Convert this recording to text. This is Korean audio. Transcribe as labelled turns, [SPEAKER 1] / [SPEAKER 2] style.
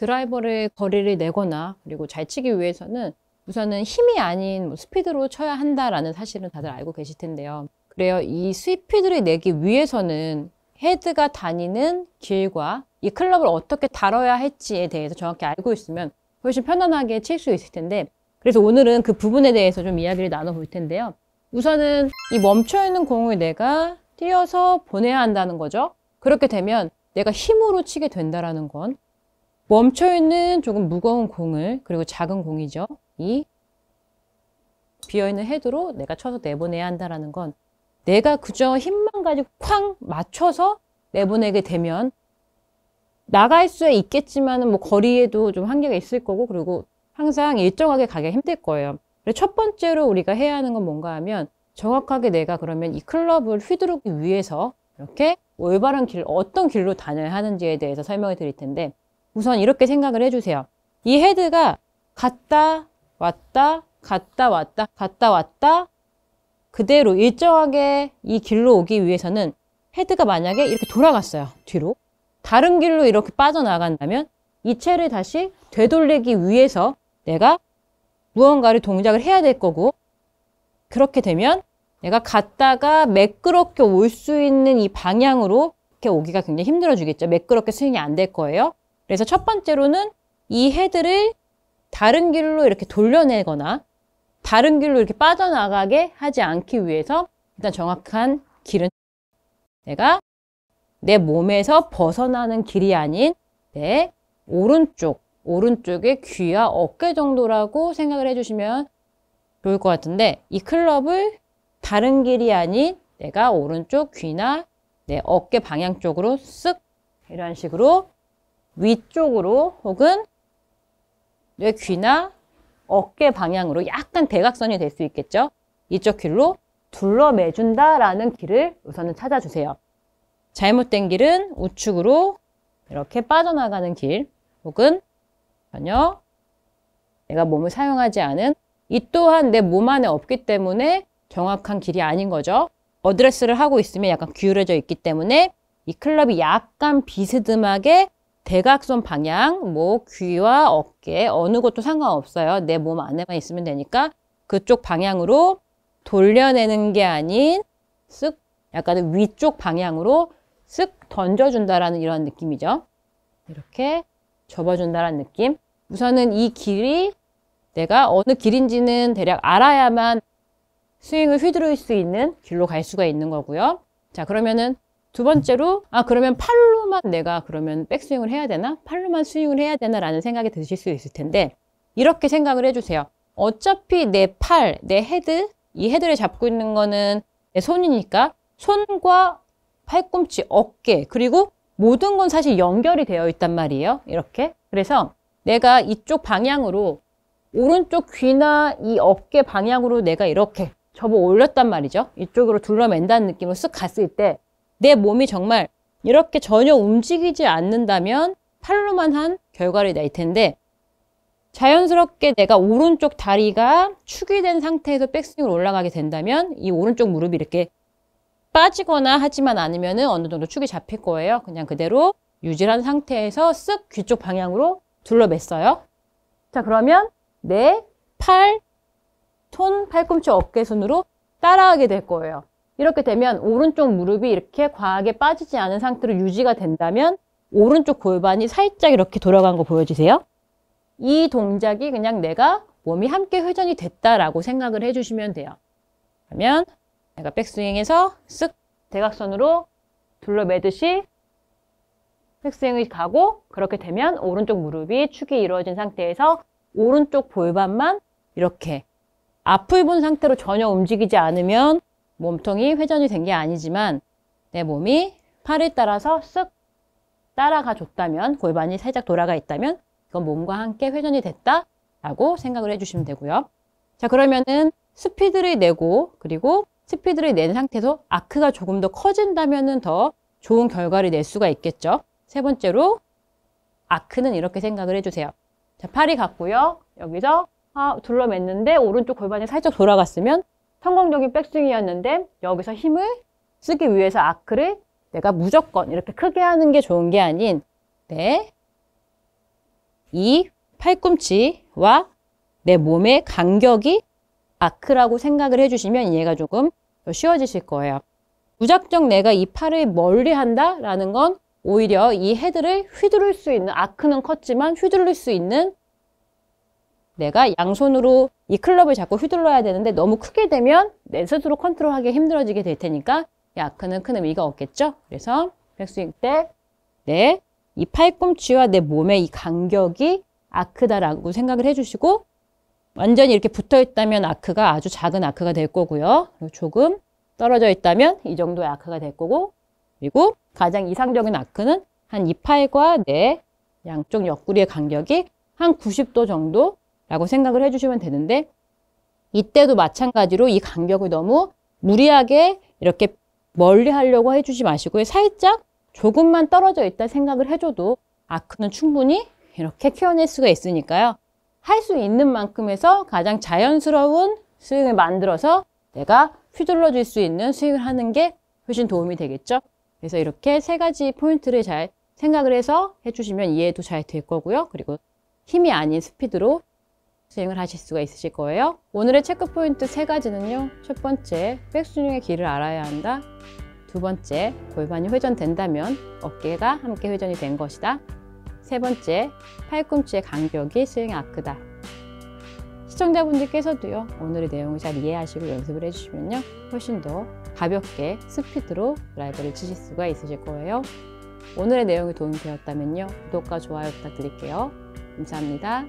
[SPEAKER 1] 드라이버를 거리를 내거나 그리고 잘 치기 위해서는 우선은 힘이 아닌 뭐 스피드로 쳐야 한다라는 사실은 다들 알고 계실 텐데요. 그래요. 이 스피드를 내기 위해서는 헤드가 다니는 길과 이 클럽을 어떻게 다뤄야 할지에 대해서 정확히 알고 있으면 훨씬 편안하게 칠 수 있을 텐데 그래서 오늘은 그 부분에 대해서 좀 이야기를 나눠볼 텐데요. 우선은 이 멈춰있는 공을 내가 뛰어서 보내야 한다는 거죠. 그렇게 되면 내가 힘으로 치게 된다라는 건 멈춰있는 조금 무거운 공을 그리고 작은 공이죠. 이 비어있는 헤드로 내가 쳐서 내보내야 한다는 건 내가 그저 힘만 가지고 쾅 맞춰서 내보내게 되면 나갈 수 있겠지만 은뭐 거리에도 좀 한계가 있을 거고 그리고 항상 일정하게 가기가 힘들 거예요. 첫 번째로 우리가 해야 하는 건 뭔가 하면 정확하게 내가 그러면 이 클럽을 휘두르기 위해서 이렇게 올바른 길, 어떤 길로 다녀야 하는지에 대해서 설명을 드릴 텐데 우선 이렇게 생각을 해주세요. 이 헤드가 갔다 왔다 갔다 왔다 갔다 왔다 그대로 일정하게 이 길로 오기 위해서는 헤드가 만약에 이렇게 돌아갔어요. 뒤로. 다른 길로 이렇게 빠져나간다면 이 채를 다시 되돌리기 위해서 내가 무언가를 동작을 해야 될 거고 그렇게 되면 내가 갔다가 매끄럽게 올 수 있는 이 방향으로 이렇게 오기가 굉장히 힘들어지겠죠. 매끄럽게 스윙이 안 될 거예요. 그래서 첫 번째로는 이 헤드를 다른 길로 이렇게 돌려내거나 다른 길로 이렇게 빠져나가게 하지 않기 위해서 일단 정확한 길은 내가 내 몸에서 벗어나는 길이 아닌 내 오른쪽, 오른쪽의 귀와 어깨 정도라고 생각을 해주시면 좋을 것 같은데 이 클럽을 다른 길이 아닌 내가 오른쪽 귀나 내 어깨 방향 쪽으로 쓱 이런 식으로 위쪽으로 혹은 뇌 귀나 어깨 방향으로 약간 대각선이 될 수 있겠죠. 이쪽 길로 둘러매준다라는 길을 우선은 찾아주세요. 잘못된 길은 우측으로 이렇게 빠져나가는 길 혹은 전혀 내가 몸을 사용하지 않은 이 또한 내 몸 안에 없기 때문에 정확한 길이 아닌 거죠. 어드레스를 하고 있으면 약간 기울어져 있기 때문에 이 클럽이 약간 비스듬하게 대각선 방향, 뭐 귀와 어깨 어느 것도 상관없어요. 내 몸 안에만 있으면 되니까 그쪽 방향으로 돌려내는 게 아닌 쓱 약간 위쪽 방향으로 쓱 던져준다라는 이런 느낌이죠. 이렇게 접어준다라는 느낌. 우선은 이 길이 내가 어느 길인지는 대략 알아야만 스윙을 휘두를 수 있는 길로 갈 수가 있는 거고요. 자 그러면은 두 번째로 아 그러면 팔로 팔로만 내가 그러면 백스윙을 해야 되나? 팔로만 스윙을 해야 되나? 라는 생각이 드실 수 있을 텐데 이렇게 생각을 해주세요. 어차피 내 팔, 내 헤드, 이 헤드를 잡고 있는 거는 내 손이니까 손과 팔꿈치, 어깨, 그리고 모든 건 사실 연결이 되어 있단 말이에요. 이렇게. 그래서 내가 이쪽 방향으로 오른쪽 귀나 이 어깨 방향으로 내가 이렇게 접어 올렸단 말이죠. 이쪽으로 둘러맨다는 느낌으로 쓱 갔을 때 내 몸이 정말 이렇게 전혀 움직이지 않는다면 팔로만 한 결과를 낼 텐데 자연스럽게 내가 오른쪽 다리가 축이 된 상태에서 백스윙으로 올라가게 된다면 이 오른쪽 무릎이 이렇게 빠지거나 하지만 않으면 어느 정도 축이 잡힐 거예요. 그냥 그대로 유지한 상태에서 쓱귀쪽 방향으로 둘러맸어요. 자 그러면 내 팔, 손, 팔꿈치, 어깨, 손으로 따라하게 될 거예요. 이렇게 되면 오른쪽 무릎이 이렇게 과하게 빠지지 않은 상태로 유지가 된다면 오른쪽 골반이 살짝 이렇게 돌아간 거 보여주세요. 이 동작이 그냥 내가 몸이 함께 회전이 됐다라고 생각을 해주시면 돼요. 그러면 내가 백스윙에서 쓱 대각선으로 둘러매듯이 백스윙이 가고 그렇게 되면 오른쪽 무릎이 축이 이루어진 상태에서 오른쪽 골반만 이렇게 앞을 본 상태로 전혀 움직이지 않으면 몸통이 회전이 된 게 아니지만 내 몸이 팔을 따라서 쓱 따라가 줬다면 골반이 살짝 돌아가 있다면 그건 몸과 함께 회전이 됐다 라고 생각을 해주시면 되고요. 자 그러면은 스피드를 내고 그리고 스피드를 낸 상태에서 아크가 조금 더 커진다면은 더 좋은 결과를 낼 수가 있겠죠. 세 번째로 아크는 이렇게 생각을 해주세요. 자 팔이 갔고요. 여기서 아, 둘러맸는데 오른쪽 골반이 살짝 돌아갔으면 성공적인 백스윙이었는데 여기서 힘을 쓰기 위해서 아크를 내가 무조건 이렇게 크게 하는 게 좋은 게 아닌 내이 네. 팔꿈치와 내 몸의 간격이 아크라고 생각을 해주시면 이해가 조금 쉬워지실 거예요. 무작정 내가 이 팔을 멀리 한다라는 건 오히려 이 헤드를 휘두를 수 있는 아크는 컸지만 휘두를 수 있는 내가 양손으로 이 클럽을 자꾸 휘둘러야 되는데 너무 크게 되면 내 스스로 컨트롤하기 힘들어지게 될 테니까 야크는 큰 의미가 없겠죠? 그래서 백스윙 때 내이 네, 팔꿈치와 내 몸의 이 간격이 아크다라고 생각을 해주시고 완전히 이렇게 붙어있다면 아크가 아주 작은 아크가 될 거고요. 조금 떨어져 있다면 이 정도의 아크가 될 거고 그리고 가장 이상적인 아크는 한 이 팔과 내 네 양쪽 옆구리의 간격이 한 90도 정도 라고 생각을 해주시면 되는데 이때도 마찬가지로 이 간격을 너무 무리하게 이렇게 멀리 하려고 해주지 마시고 살짝 조금만 떨어져 있다 생각을 해줘도 아크는 충분히 이렇게 키워낼 수가 있으니까요. 할 수 있는 만큼에서 가장 자연스러운 스윙을 만들어서 내가 휘둘러 질수 있는 스윙을 하는 게 훨씬 도움이 되겠죠. 그래서 이렇게 세 가지 포인트를 잘 생각을 해서 해주시면 이해도 잘 될 거고요. 그리고 힘이 아닌 스피드로 수행을 하실 수가 있으실 거예요. 오늘의 체크 포인트 세 가지는요. 첫 번째, 백수중의 길을 알아야 한다. 두 번째, 골반이 회전된다면 어깨가 함께 회전이 된 것이다. 세 번째, 팔꿈치의 간격이 수행의 아크다. 시청자분들께서도요 오늘의 내용을 잘 이해하시고 연습을 해주시면요 훨씬 더 가볍게 스피드로 드라이버를 치실 수가 있으실 거예요 오늘의 내용이 도움되었다면요 이 구독과 좋아요 부탁드릴게요 감사합니다